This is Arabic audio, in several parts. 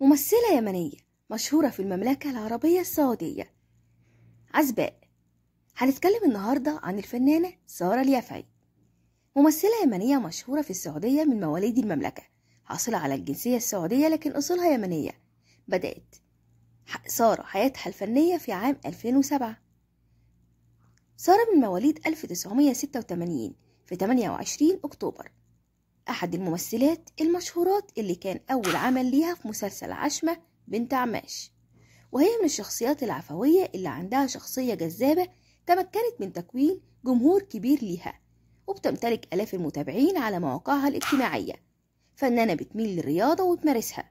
ممثلة يمنية مشهورة في المملكة العربية السعودية عزباء هنتكلم النهاردة عن الفنانة سارة اليافعي ممثلة يمنية مشهورة في السعودية من مواليد المملكة حاصلة على الجنسية السعودية لكن أصولها يمنية بدأت سارة حياتها الفنية في عام 2007 سارة من مواليد 1986 في 28 أكتوبر أحد الممثلات المشهورات اللي كان أول عمل ليها في مسلسل عشمة بنت عماش وهي من الشخصيات العفوية اللي عندها شخصية جذابة تمكنت من تكوين جمهور كبير ليها وبتمتلك آلاف المتابعين على مواقعها الاجتماعية فنانة بتميل للرياضة وتمارسها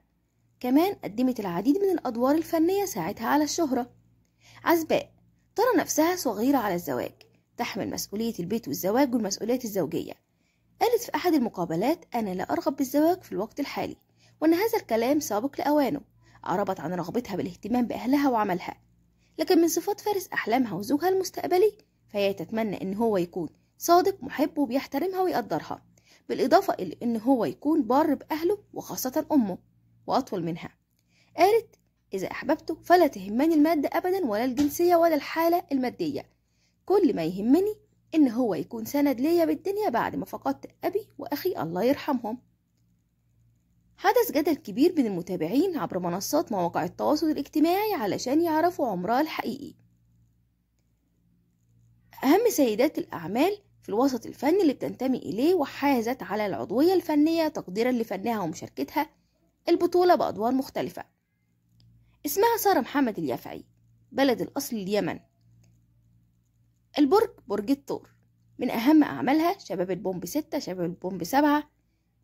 كمان قدمت العديد من الأدوار الفنية ساعتها على الشهرة عزباء ترى نفسها صغيرة على الزواج تحمل مسؤولية البيت والزواج والمسؤوليات الزوجية قالت في أحد المقابلات أنا لا أرغب بالزواج في الوقت الحالي وأن هذا الكلام سابق لأوانه أعربت عن رغبتها بالاهتمام بأهلها وعملها لكن من صفات فارس أحلامها وزوجها المستقبلي فهي تتمنى إن هو يكون صادق محب وبيحترمها ويقدرها بالإضافة إلى إن هو يكون بار بأهله وخاصة أمه وأطول منها قالت إذا أحببته فلا تهمني المادة أبدا ولا الجنسية ولا الحالة المادية كل ما يهمني إن هو يكون سند ليا بالدنيا بعد ما فقدت أبي وأخي الله يرحمهم حدث جدل كبير بين المتابعين عبر منصات مواقع التواصل الاجتماعي علشان يعرفوا عمرها الحقيقي أهم سيدات الأعمال في الوسط الفني اللي بتنتمي إليه وحازت على العضوية الفنية تقديرا لفنها ومشاركتها البطولة بأدوار مختلفة اسمها سارة محمد اليافعي بلد الأصل اليمن البرج برج الثور من أهم أعمالها شباب البومب ستة شباب البومب سبعة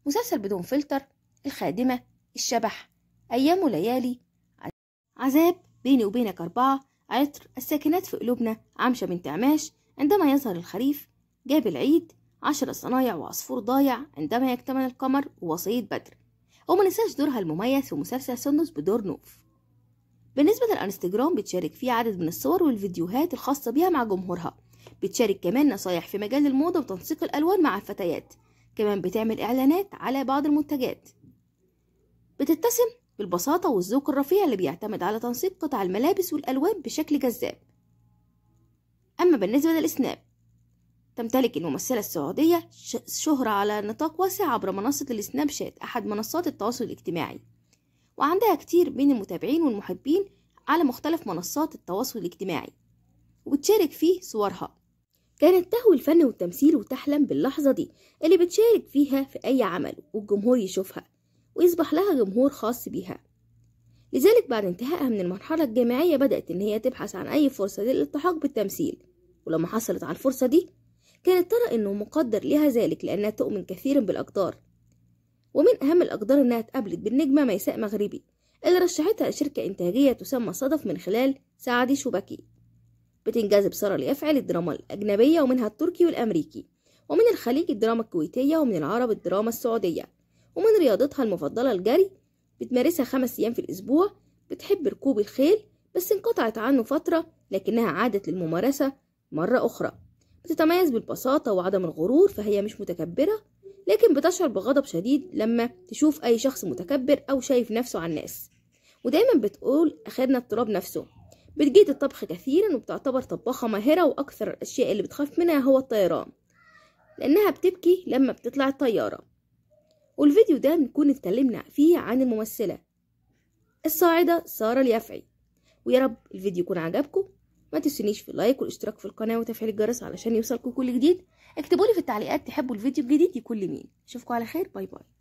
مسلسل بدون فلتر الخادمة الشبح أيام وليالي عذاب بيني وبينك أربعة عطر الساكنات في قلوبنا عمشة بنت عماش عندما يظهر الخريف جاب العيد عشر صنايع وعصفور ضايع عندما يكتمل القمر ووصية بدر وما ننساش دورها المميز في مسلسل سندس بدور نوف بالنسبة للانستجرام بتشارك فيه عدد من الصور والفيديوهات الخاصة بيها مع جمهورها بتشارك كمان نصايح في مجال الموضة وتنسيق الألوان مع الفتيات كمان بتعمل إعلانات على بعض المنتجات بتتسم بالبساطة والذوق الرفيع اللي بيعتمد على تنسيق قطع الملابس والألوان بشكل جذاب أما بالنسبة للسناب تمتلك الممثلة السعودية شهرة على نطاق واسع عبر منصة السناب شات أحد منصات التواصل الاجتماعي وعندها كتير من المتابعين والمحبين على مختلف منصات التواصل الاجتماعي وبتشارك فيه صورها كانت تهوى الفن والتمثيل وتحلم باللحظة دي اللي بتشارك فيها في أي عمل والجمهور يشوفها ويصبح لها جمهور خاص بيها لذلك بعد انتهائها من المرحلة الجامعية بدأت إن هي تبحث عن أي فرصة للالتحاق بالتمثيل ولما حصلت على الفرصة دي كانت ترى إنه مقدر لها ذلك لأنها تؤمن كثيرا بالأقدار ومن أهم الأقدار إنها اتقابلت بالنجمة ميساء مغربي اللي رشحتها لشركة إنتاجية تسمى صدف من خلال سعدي شبكي بتنجذب سارة ليفعل الدراما الأجنبية ومنها التركي والأمريكي ومن الخليج الدراما الكويتية ومن العرب الدراما السعودية ومن رياضتها المفضلة الجري بتمارسها خمس أيام في الأسبوع بتحب ركوب الخيل بس انقطعت عنه فترة لكنها عادت للممارسة مرة أخرى بتتميز بالبساطة وعدم الغرور فهي مش متكبرة لكن بتشعر بغضب شديد لما تشوف أي شخص متكبر أو شايف نفسه على الناس ودايما بتقول أخدنا التراب نفسه بتجيد الطبخ كثيرا وبتعتبر طباخة ماهرة وأكثر الأشياء اللي بتخاف منها هو الطيران لأنها بتبكي لما بتطلع الطيارة والفيديو ده بنكون اتكلمنا فيه عن الممثلة الصاعدة سارة اليافعي ويا رب الفيديو يكون عجبكم ما تنسونيش في اللايك والاشتراك في القناه وتفعيل الجرس علشان يوصلكم كل جديد اكتبوا لي في التعليقات تحبوا الفيديو الجديد يكون لمين اشوفكم على خير باي باي